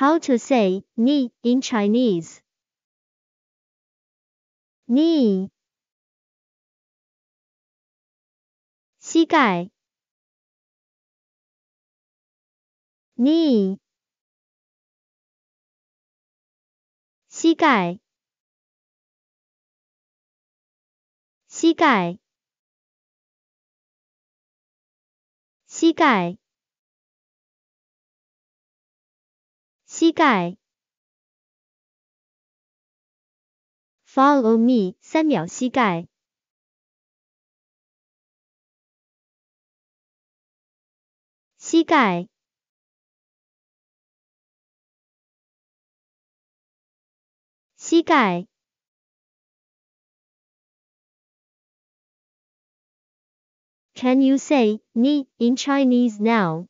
How to say ni in Chinese? Knee 膝盖 knee 膝盖膝盖膝盖膝盖。Follow me，三秒膝盖。膝盖。膝盖。Can you say knee in Chinese now?